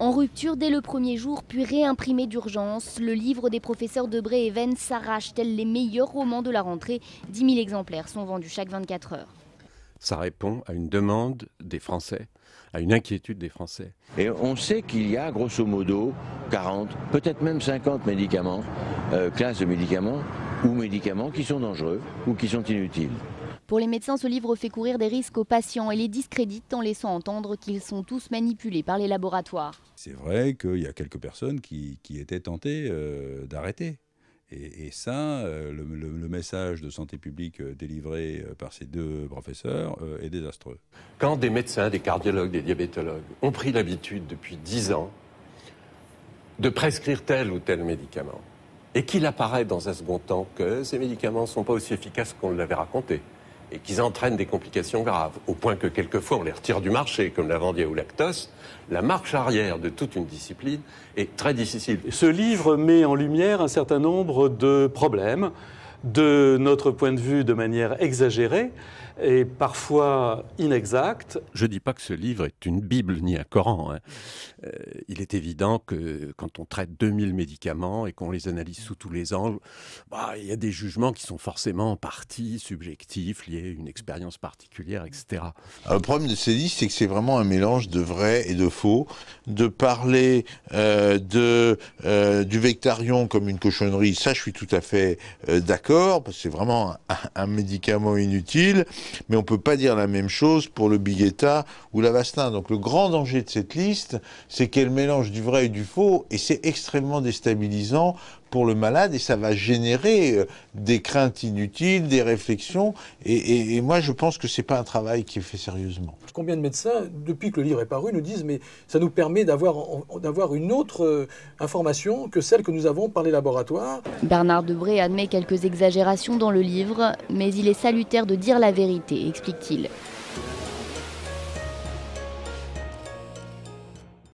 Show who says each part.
Speaker 1: En rupture dès le premier jour, puis réimprimé d'urgence, le livre des professeurs Debré et Venn s'arrache tel les meilleurs romans de la rentrée. 10 000 exemplaires sont vendus chaque 24 heures.
Speaker 2: Ça répond à une demande des Français, à une inquiétude des Français.
Speaker 3: Et on sait qu'il y a grosso modo 40, peut-être même 50 médicaments, euh, classes de médicaments ou médicaments qui sont dangereux ou qui sont inutiles.
Speaker 1: Pour les médecins, ce livre fait courir des risques aux patients et les discrédite en laissant entendre qu'ils sont tous manipulés par les laboratoires. C'est
Speaker 4: vrai qu'il y a quelques personnes qui, étaient tentées euh, d'arrêter. Et, ça, euh, le, message de santé publique euh, délivré par ces deux professeurs est désastreux.
Speaker 2: Quand des médecins, des cardiologues, des diabétologues ont pris l'habitude depuis dix ans de prescrire tel ou tel médicament, et qu'il apparaît dans un second temps que ces médicaments ne sont pas aussi efficaces qu'on l'avait raconté, et qu'ils entraînent des complications graves, au point que quelquefois on les retire du marché, comme la Vendia ou Lactos, la marche arrière de toute une discipline est très difficile. Ce livre met en lumière un certain nombre de problèmes, de notre point de vue de manière exagérée, et parfois inexact. Je ne dis pas que ce livre est une Bible ni un Coran. Hein. Euh, il est évident que quand on traite 2000 médicaments et qu'on les analyse sous tous les angles, bah, il y a des jugements qui sont forcément partis, partie subjectifs, liés à une expérience particulière, etc.
Speaker 3: Euh, le problème de ces listes, c'est que c'est vraiment un mélange de vrai et de faux, de parler euh, de, du vectarion comme une cochonnerie, ça je suis tout à fait d'accord, parce que c'est vraiment un médicament inutile. Mais on ne peut pas dire la même chose pour le bigetta ou la Donc le grand danger de cette liste, c'est qu'elle mélange du vrai et du faux, et c'est extrêmement déstabilisant pour le malade et ça va générer euh, des craintes inutiles, des réflexions. Et, moi, je pense que ce n'est pas un travail qui est fait sérieusement. Combien de médecins, depuis que le livre est paru, nous disent mais ça nous permet d'avoir une autre euh, information que celle que nous avons par les laboratoires
Speaker 1: Bernard Debré admet quelques exagérations dans le livre, mais il est salutaire de dire la vérité, explique-t-il.